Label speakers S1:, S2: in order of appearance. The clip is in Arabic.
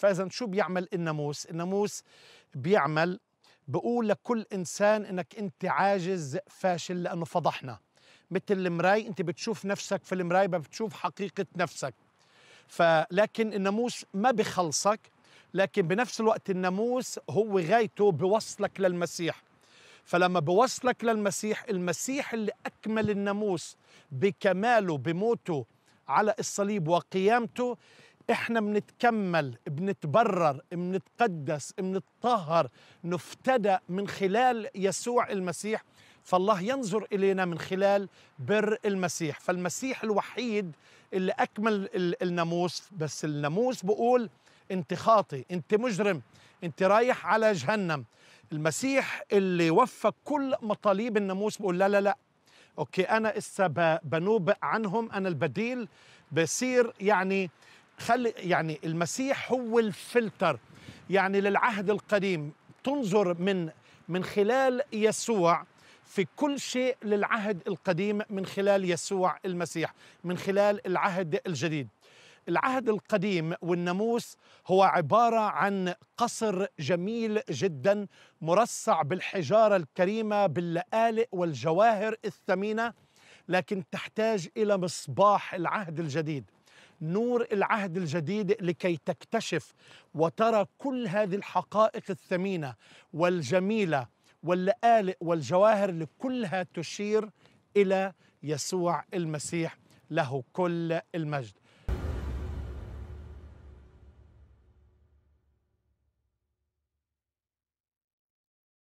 S1: فاذا شو بيعمل الناموس الناموس بيعمل بقول لكل انسان انك انت عاجز فاشل لانه فضحنا مثل المراي انت بتشوف نفسك في المراي بتشوف حقيقه نفسك فلكن الناموس ما بخلصك لكن بنفس الوقت الناموس هو غايته بوصلك للمسيح فلما بوصلك للمسيح المسيح اللي أكمل الناموس بكماله بموته على الصليب وقيامته احنا بنتكمل بنتبرر بنتقدس بنتطهر نفتدى من خلال يسوع المسيح فالله ينظر الينا من خلال بر المسيح فالمسيح الوحيد اللي اكمل الناموس بس الناموس بقول انت خاطي انت مجرم انت رايح على جهنم المسيح اللي وفى كل مطالب الناموس بقول لا لا لا اوكي انا اسا بنوب عنهم انا البديل بصير يعني خلي يعني المسيح هو الفلتر يعني للعهد القديم تنظر من من خلال يسوع في كل شيء للعهد القديم من خلال يسوع المسيح من خلال العهد الجديد العهد القديم والناموس هو عبارة عن قصر جميل جدا مرصع بالحجارة الكريمة باللآلئ والجواهر الثمينة لكن تحتاج إلى مصباح العهد الجديد نور العهد الجديد لكي تكتشف وترى كل هذه الحقائق الثمينه والجميله واللآلئ والجواهر لكلها تشير الى يسوع المسيح له كل المجد